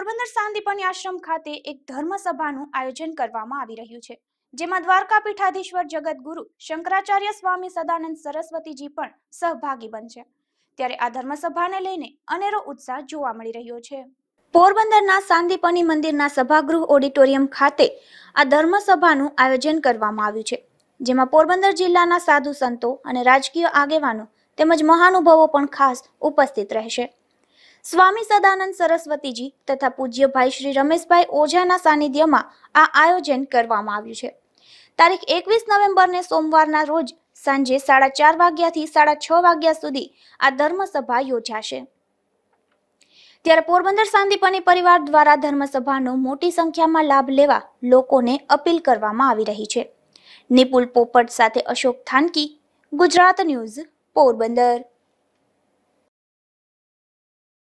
પોરબંદર શાંતિપની આશ્રમ ખાતે એક ધર્મસભાનું આયોજન કરવામાં આવી રહ્યું છે જેમાં દ્વારકા પીઠાધીશ્વર જગતગુરુ શંકરાચાર્ય સ્વામી સદાનંદ સરસ્વતીજી પણ સહભાગી બનશે ત્યારે આ ધર્મસભાને લઈને અનેરો ઉત્સાહ જોવા મળી રહ્યો છે પોરબંદરના સાંદીપની મંદિરના સભાગૃહ ઓડિટોરિયમ ખાતે આ ધર્મસભાનું આયોજન કરવામાં આવ્યું છે જેમાં પોરબંદર જિલ્લાના સાધુ સંતો અને રાજકીય આગેવાનો તેમજ મહાનુભાવો પણ ખાસ ઉપસ્થિત રહેશે સ્વામી સદાનંદ સરસ્વતીજી તથા પૂજ્યભાઈ શ્રી રમેશભાઈ ઓઝાના સાનિધ્યમાં આ આયોજન કરવામાં આવ્યું છે તારીખ એકવીસ નવેમ્બરને સોમવારના રોજ સાંજે સાડા ચાર વાગ્યાથી સાડા છ વાગ્યા સુધી આ ધર્મસભા યોજાશે ત્યારે પોરબંદર સાંદીપની પરિવાર દ્વારા ધર્મસભાનો મોટી સંખ્યામાં લાભ લેવા લોકોને અપીલ કરવામાં આવી રહી છે નિપુલ પોપટ સાથે અશોક થાનકી ગુજરાત ન્યૂઝ પોરબંદર